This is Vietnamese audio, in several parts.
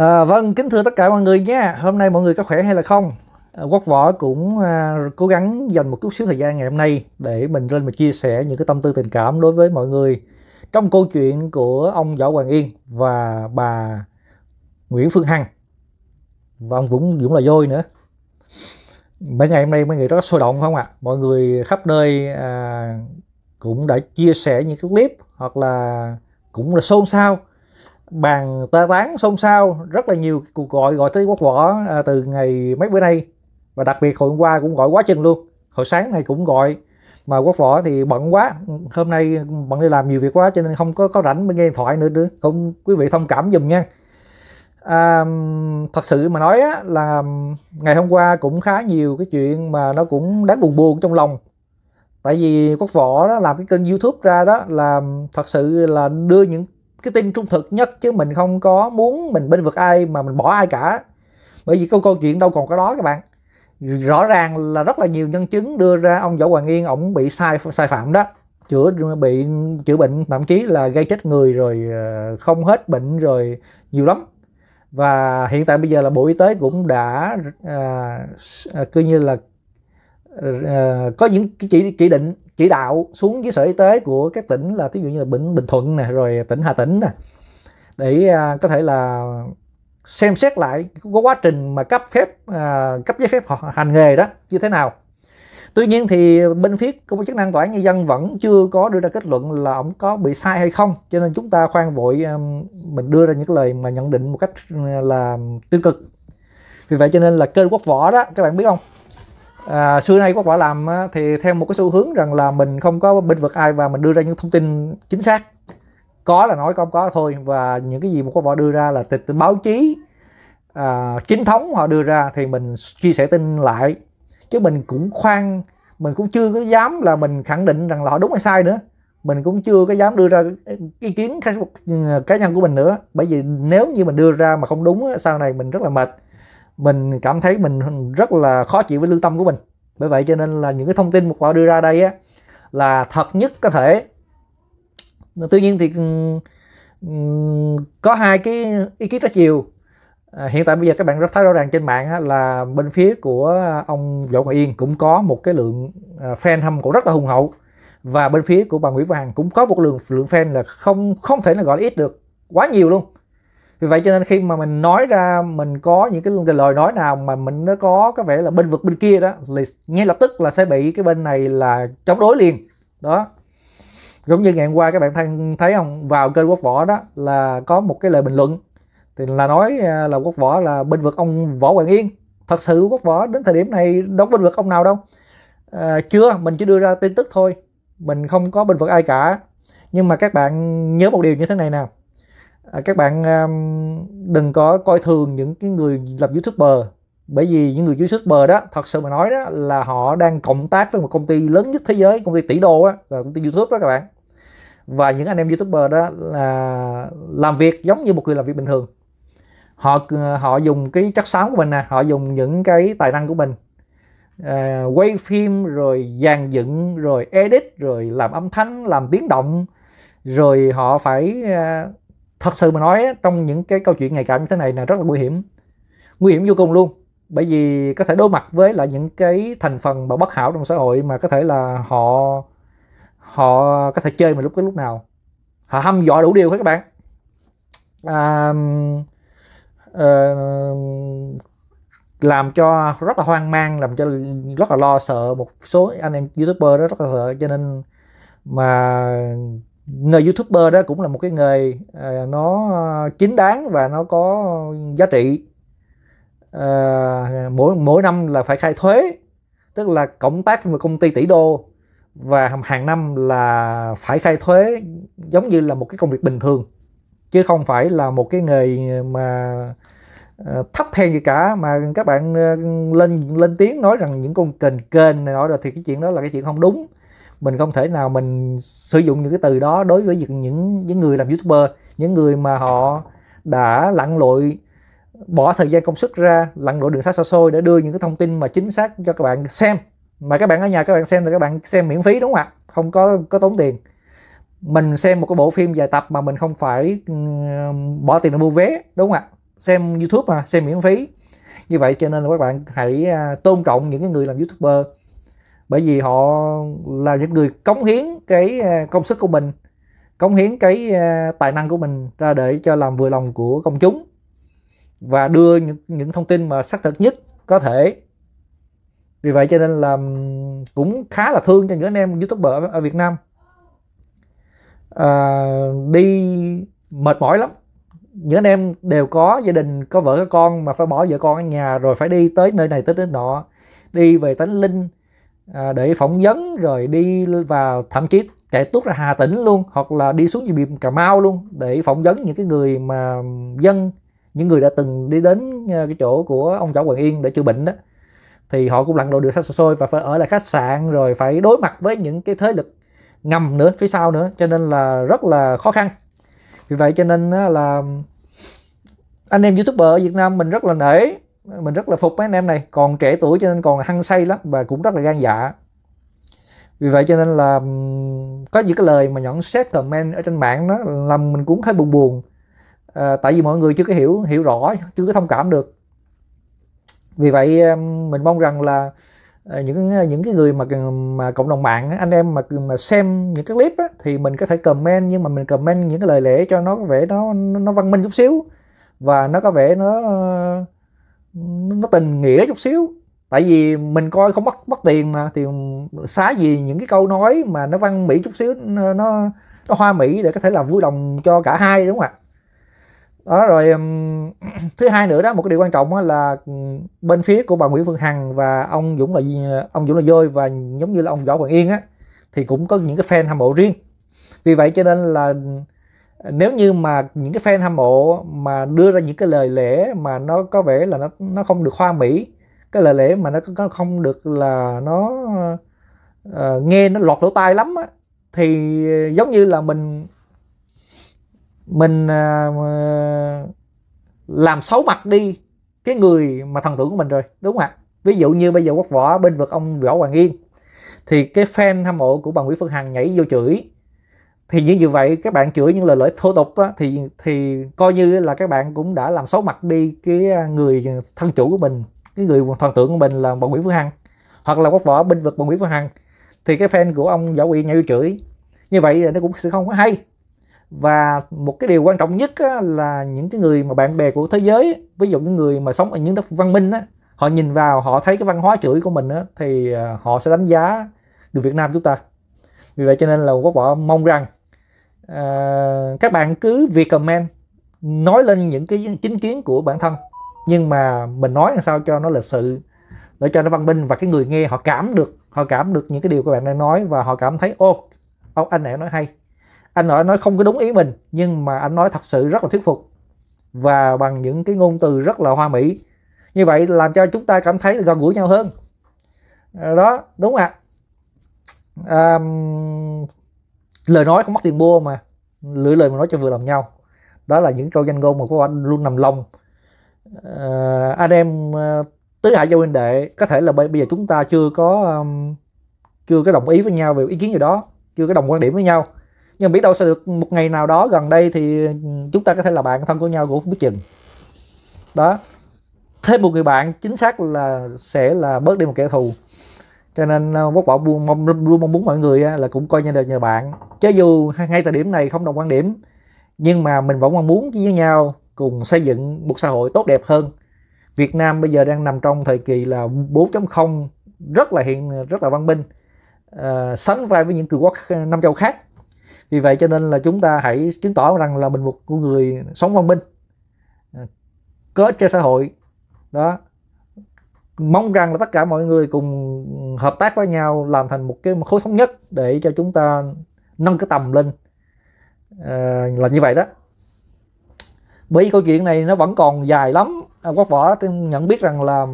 À, vâng, kính thưa tất cả mọi người nhé Hôm nay mọi người có khỏe hay là không? À, Quốc võ cũng à, cố gắng dành một chút xíu thời gian ngày hôm nay để mình lên mà chia sẻ những cái tâm tư tình cảm đối với mọi người trong câu chuyện của ông Võ Hoàng Yên và bà Nguyễn Phương Hằng và ông Dũng Dũng là dôi nữa. Mấy ngày hôm nay mấy người rất sôi động phải không ạ? Mọi người khắp nơi à, cũng đã chia sẻ những cái clip hoặc là cũng là xôn xao bàn ta tán xôn xao rất là nhiều cuộc gọi gọi tới quốc võ à, từ ngày mấy bữa nay và đặc biệt hồi hôm qua cũng gọi quá chừng luôn hồi sáng này cũng gọi mà quốc võ thì bận quá hôm nay bận đi làm nhiều việc quá cho nên không có có rảnh bên nghe điện thoại nữa nữa cũng quý vị thông cảm dùm nha à, thật sự mà nói á, là ngày hôm qua cũng khá nhiều cái chuyện mà nó cũng đáng buồn buồn trong lòng tại vì quốc võ đó làm cái kênh youtube ra đó là thật sự là đưa những cái tin trung thực nhất chứ mình không có muốn mình bên vực ai mà mình bỏ ai cả bởi vì câu câu chuyện đâu còn có đó các bạn rõ ràng là rất là nhiều nhân chứng đưa ra ông võ hoàng yên ổng bị sai sai phạm đó chữa bị chữa bệnh thậm chí là gây chết người rồi ờ, không hết bệnh rồi nhiều lắm và hiện tại bây giờ là bộ y tế cũng đã à, cứ như là à, có những chỉ chỉ định chỉ đạo xuống với sở y tế của các tỉnh là ví dụ như là bình bình thuận nè rồi tỉnh hà tĩnh nè để à, có thể là xem xét lại có quá trình mà cấp phép à, cấp giấy phép hành nghề đó như thế nào tuy nhiên thì bên phía cơ quan chức năng tòa án nhân dân vẫn chưa có đưa ra kết luận là ông có bị sai hay không cho nên chúng ta khoan vội à, mình đưa ra những lời mà nhận định một cách à, là tiêu cực vì vậy cho nên là kênh quốc võ đó các bạn biết không à, xưa nay quốc bảo làm thì theo một cái xu hướng rằng là mình không có binh vực ai và mình đưa ra những thông tin chính xác có là nói không có thôi và những cái gì mà quốc bảo đưa ra là từ, từ báo chí à, chính thống họ đưa ra thì mình chia sẻ tin lại chứ mình cũng khoan mình cũng chưa có dám là mình khẳng định rằng là họ đúng hay sai nữa mình cũng chưa có dám đưa ra ý kiến ừ, cá nhân của mình nữa bởi vì nếu như mình đưa ra mà không đúng sau này mình rất là mệt mình cảm thấy mình rất là khó chịu với lương tâm của mình bởi vậy cho nên là những cái thông tin một họ đưa ra đây á là thật nhất có thể tuy nhiên thì ừ, ừ, có hai cái ý kiến trái chiều à, hiện tại bây giờ các bạn rất thấy rõ ràng trên mạng á, là bên phía của ông võ ngoại yên cũng có một cái lượng à, fan hâm mộ rất là hùng hậu và bên phía của bà nguyễn vàng cũng có một lượng lượng fan là không không thể là gọi là ít được quá nhiều luôn vì vậy cho nên khi mà mình nói ra mình có những cái lời nói nào mà mình nó có có vẻ là bên vực bên kia đó thì ngay lập tức là sẽ bị cái bên này là chống đối liền đó giống như ngày hôm qua các bạn thân thấy không vào kênh quốc võ đó là có một cái lời bình luận thì là nói à, là quốc võ là bên vực ông võ hoàng yên thật sự quốc võ đến thời điểm này đâu bên vực ông nào đâu à, chưa mình chỉ đưa ra tin tức thôi mình không có bên vực ai cả nhưng mà các bạn nhớ một điều như thế này nào À, các bạn um, đừng có coi thường những cái người làm youtuber bởi vì những người youtuber đó thật sự mà nói đó là họ đang cộng tác với một công ty lớn nhất thế giới công ty tỷ đô á là công ty youtube đó các bạn và những anh em youtuber đó là làm việc giống như một người làm việc bình thường họ uh, họ dùng cái chất xám của mình nè họ dùng những cái tài năng của mình à, quay phim rồi dàn dựng rồi edit rồi làm âm thanh làm tiếng động rồi họ phải à, thật sự mà nói trong những cái câu chuyện ngày càng như thế này là rất là nguy hiểm nguy hiểm vô cùng luôn bởi vì có thể đối mặt với là những cái thành phần mà bất hảo trong xã hội mà có thể là họ họ có thể chơi mà lúc cái lúc nào họ hâm dọa đủ điều hết các bạn à, à, làm cho rất là hoang mang làm cho rất là lo sợ một số anh em youtuber đó rất là sợ cho nên mà nghề youtuber đó cũng là một cái nghề à, nó à, chính đáng và nó có giá trị à, mỗi mỗi năm là phải khai thuế tức là cộng tác với một công ty tỷ đô và hàng năm là phải khai thuế giống như là một cái công việc bình thường chứ không phải là một cái nghề mà à, thấp hèn gì cả mà các bạn à, lên lên tiếng nói rằng những công trình kênh này nọ rồi thì cái chuyện đó là cái chuyện không đúng mình không thể nào mình sử dụng những cái từ đó đối với những những, người làm youtuber những người mà họ đã lặn lội bỏ thời gian công sức ra lặn lội đường xa xa xôi để đưa những cái thông tin mà chính xác cho các bạn xem mà các bạn ở nhà các bạn xem thì các bạn xem miễn phí đúng không ạ không có có tốn tiền mình xem một cái bộ phim dài tập mà mình không phải bỏ tiền để mua vé đúng không ạ xem youtube mà xem miễn phí như vậy cho nên là các bạn hãy à, tôn trọng những cái người làm youtuber bởi vì họ là những người cống hiến cái à, công sức của mình cống hiến cái à, tài năng của mình ra để cho làm vừa lòng của công chúng và đưa những, những thông tin mà xác thực nhất có thể vì vậy cho nên là cũng khá là thương cho những anh em youtuber ở Việt Nam à, đi mệt mỏi lắm những anh em đều có gia đình có vợ có con mà phải bỏ vợ con ở nhà rồi phải đi tới nơi này tới nơi nọ đi về tánh linh À, để phỏng vấn rồi đi vào thậm chí chạy tuốt ra Hà Tĩnh luôn hoặc là đi xuống địa Cà Mau luôn để phỏng vấn những cái người mà dân những người đã từng đi đến ờ, cái chỗ của ông Võ Hoàng Yên để chữa bệnh đó thì họ cũng lặn lội được xa xôi và phải ở lại khách sạn rồi phải đối mặt với những cái thế lực ngầm nữa phía sau nữa cho nên là rất là khó khăn vì vậy cho nên là anh em youtuber ở Việt Nam mình rất là nể mình rất là phục mấy anh em này còn trẻ tuổi cho nên còn hăng say lắm và cũng rất là gan dạ vì vậy cho nên là có những cái lời mà nhận xét comment ở trên mạng nó làm mình cũng hơi buồn buồn à, tại vì mọi người chưa có hiểu hiểu rõ chưa có thông cảm được vì vậy mình mong rằng là à, những những cái người mà mà cộng đồng mạng anh em mà mà xem những cái clip á, thì mình có thể comment nhưng mà mình comment những cái lời lẽ cho nó có vẻ nó nó văn minh chút xíu và nó có vẻ nó nó tình nghĩa chút xíu tại vì mình coi không mất mất tiền mà thì xá gì những cái câu nói mà nó văn mỹ chút xíu nó nó hoa mỹ để có thể làm vui lòng cho cả hai đúng không ạ đó rồi thứ hai nữa đó một cái điều quan trọng là bên phía của bà Nguyễn Phương Hằng và ông Dũng là ông Dũng là dơi và giống như là ông Võ Hoàng Yên á thì cũng có những cái fan hâm mộ riêng vì vậy cho nên là nếu như mà những cái fan hâm mộ mà đưa ra những cái lời lẽ mà nó có vẻ là nó nó không được khoa mỹ cái lời lẽ mà nó, nó không được là nó uh, nghe nó lọt lỗ tai lắm á thì giống như là mình mình uh, làm xấu mặt đi cái người mà thần tượng của mình rồi đúng không ạ ví dụ như bây giờ quốc võ bên vực ông võ hoàng yên thì cái fan hâm mộ của bà nguyễn phương hằng nhảy vô chửi thì như vậy các bạn chửi những lời lỗi thô tục đó, thì thì coi như là các bạn cũng đã làm xấu mặt đi cái à, người thân chủ của mình cái người thần tượng của mình là bà Nguyễn Phương Hằng hoặc là quốc võ binh vực bà Nguyễn Phương Hằng thì cái fan của ông Võ Quỳ nhau chửi như vậy là nó cũng sẽ không có hay và một cái điều quan trọng nhất á, là những cái người mà bạn bè của thế giới ví dụ những người mà sống ở những đất văn minh á, họ nhìn vào họ thấy cái văn hóa chửi của mình á, thì à, họ sẽ đánh giá người Việt Nam chúng ta vì vậy cho nên là quốc võ mong rằng Ờ, các bạn cứ việc comment nói lên những cái chính kiến của bản thân nhưng mà mình nói làm sao cho nó lịch sự để cho nó văn minh và cái người nghe họ cảm được họ cảm được những cái điều các bạn đang nói và họ cảm thấy ô ông anh này nói hay anh nói nói không có đúng ý mình nhưng mà anh nói thật sự rất là thuyết phục và bằng những cái ngôn từ rất là hoa mỹ như vậy làm cho chúng ta cảm thấy gần gũi nhau hơn ờ, đó đúng ạ à. um, lời nói không mất tiền mua mà lưỡi lời mà nói cho vừa lòng nhau đó là những câu danh ngôn mà các anh luôn nằm lòng à, anh em ờ, tứ hải giao huynh đệ có thể là bây giờ chúng ta chưa có um, chưa có đồng ý với nhau về ý kiến gì đó chưa có đồng quan điểm với nhau nhưng biết đâu sẽ được một ngày nào đó gần đây thì chúng ta có thể là bạn thân của nhau cũng không biết chừng đó thêm một người bạn chính xác là sẽ là bớt đi một kẻ thù cho nên ờ, quốc bảo luôn mong luôn mong muốn mọi người là cũng coi như là nhờ bạn chứ dù ngay thời điểm này không đồng quan điểm nhưng mà mình vẫn mong muốn với nhau cùng xây dựng một xã hội tốt đẹp hơn Việt Nam bây giờ đang nằm trong thời kỳ là 4.0 rất là hiện rất là văn minh à, sánh vai với những cường quốc năm châu khác vì vậy cho nên là chúng ta hãy chứng tỏ rằng là mình một người sống văn minh à, kết cho xã hội đó mong rằng là tất cả mọi người cùng hợp tác với nhau làm thành một cái khối thống nhất để cho chúng ta nâng cái tầm lên à, là như vậy đó bởi vì câu chuyện này nó vẫn còn dài lắm à, quốc võ nhận biết rằng là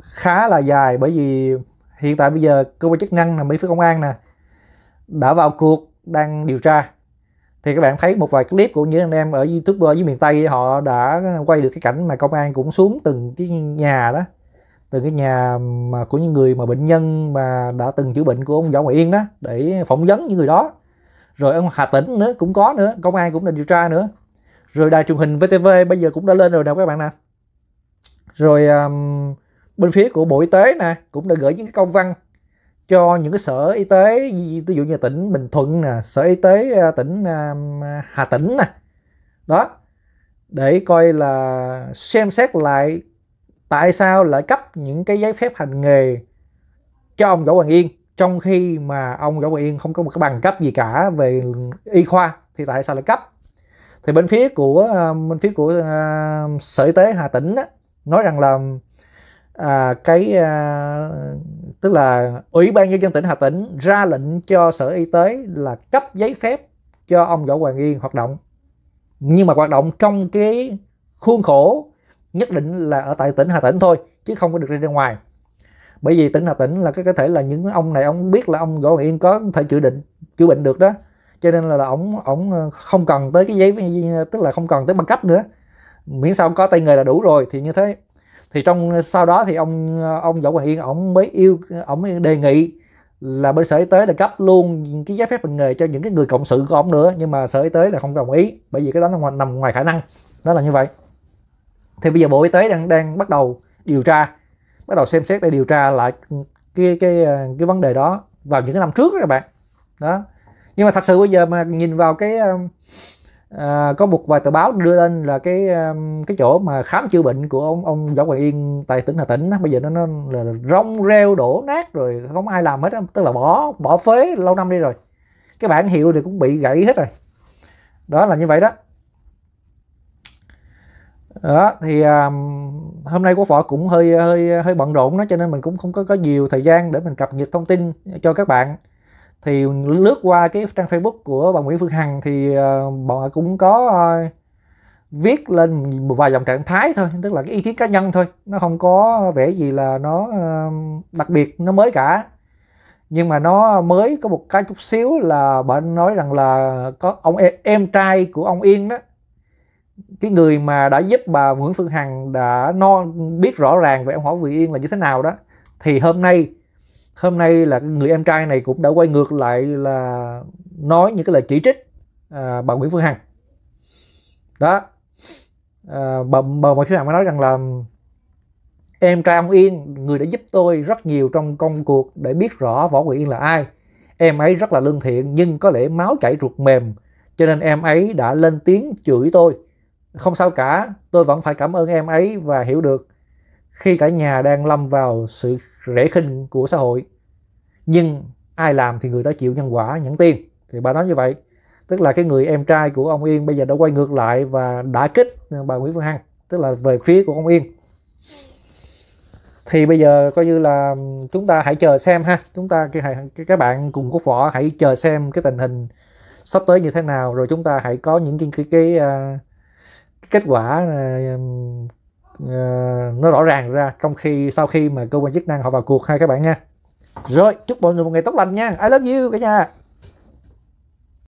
khá là dài bởi vì hiện tại bây giờ cơ quan chức năng là mỹ phía công an nè đã vào cuộc đang điều tra thì các bạn thấy một vài clip của những anh em ở youtuber dưới miền tây họ đã quay được cái cảnh mà công an cũng xuống từng cái nhà đó từ cái nhà mà của những người mà bệnh nhân mà đã từng chữa bệnh của ông Võ Ngoại Yên đó để phỏng vấn những người đó rồi ông Hà Tĩnh nữa cũng có nữa công an cũng đã điều tra nữa rồi đài truyền hình VTV bây giờ cũng đã lên rồi nè các bạn nè rồi um, bên phía của Bộ Y tế nè cũng đã gửi những cái công văn cho những cái sở y tế ví dụ như tỉnh Bình Thuận nè sở y tế ờ, tỉnh um, Hà Tĩnh nè đó để coi là xem xét lại tại sao lại cấp những cái giấy phép hành nghề cho ông Võ Hoàng Yên trong khi mà ông Võ Hoàng Yên không có một cái bằng cấp gì cả về y khoa thì tại sao lại cấp thì bên phía của ờ, bên phía của uh, sở y tế Hà Tĩnh á, nói rằng là à, cái à, tức là ủy ban nhân dân tỉnh Hà Tĩnh ra lệnh cho sở y tế là cấp giấy phép cho ông Võ Hoàng Yên hoạt động nhưng mà hoạt động trong cái khuôn khổ nhất định là ở tại tỉnh Hà Tĩnh thôi chứ không có được đi ra ngoài bởi vì tỉnh Hà Tĩnh là cái có thể là những ông này ông biết là ông Võ Hoàng Yên có thể chữa định chữa bệnh được đó cho nên là, là ông ông ờ, không cần tới cái giấy tức là không cần tới bằng cấp nữa miễn sao có tay nghề là đủ rồi thì như thế thì trong sau đó thì ông ông Võ Hoàng Yên ông mới yêu ông đề nghị là bên sở y tế là cấp luôn cái giấy phép hành nghề cho những cái người cộng sự của ông nữa nhưng mà sở y tế là không đồng ý bởi vì cái đó nó nằm ngoài khả năng đó là như vậy thì bây giờ bộ y tế đang đang bắt đầu điều tra bắt đầu xem xét để điều tra lại cái cái ờ, cái vấn đề đó vào những cái năm trước đó các bạn đó nhưng mà thật sự bây giờ mà nhìn vào cái à, có một vài tờ báo đưa lên là cái cái chỗ mà khám chữa bệnh của ông ông võ hoàng yên tại tỉnh hà tĩnh bây giờ nó nó là rong rêu đổ nát rồi không ai làm hết đó. tức là bỏ bỏ phế lâu năm đi rồi cái bản hiệu thì cũng bị gãy hết rồi đó là như vậy đó đó thì um, hôm nay của võ cũng hơi hơi hơi bận rộn đó cho nên mình cũng không có có nhiều thời gian để mình cập nhật thông tin cho các bạn thì lướt qua cái trang facebook của bà nguyễn phương hằng thì uh, bọn cũng có uh, viết lên một vài dòng trạng thái thôi tức là cái ý kiến cá nhân thôi nó không có vẻ gì là nó đặc biệt nó mới cả nhưng mà nó mới có một cái chút xíu là bạn nói rằng là có ông em, em trai của ông Yên đó cái người mà đã giúp bà Nguyễn Phương Hằng đã no biết rõ ràng về ông Võ Vị Yên là như thế nào đó thì hôm nay hôm nay là người em trai này cũng đã quay ngược lại là nói những cái lời chỉ trích à, bà Nguyễn Phương Hằng đó à, bà, bà Nguyễn Phương Hằng mới nói rằng là em trai ông Yên người đã giúp tôi rất nhiều trong công cuộc để biết rõ Võ vị Yên là ai em ấy rất là lương thiện nhưng có lẽ máu chảy ruột mềm cho nên em ấy đã lên tiếng chửi tôi không sao cả tôi vẫn phải cảm ơn em ấy và hiểu được khi cả nhà đang lâm vào sự rễ khinh của xã hội nhưng ai làm thì người đó chịu nhân quả nhẫn tiền thì bà nói như vậy tức là cái người em trai của ông Yên bây giờ đã quay ngược lại và đã kích bà Nguyễn Phương Hằng tức là về phía của ông Yên thì bây giờ coi như là chúng ta hãy chờ xem ha chúng ta các bạn cùng quốc võ hãy chờ xem cái tình hình sắp tới như thế nào rồi chúng ta hãy có những cái cái, cái à, kết quả uh, nó rõ ràng ra trong khi sau khi mà cơ quan chức năng họ vào cuộc hai các bạn nha rồi chúc mọi người một ngày tốt lành nha I love you cả nhà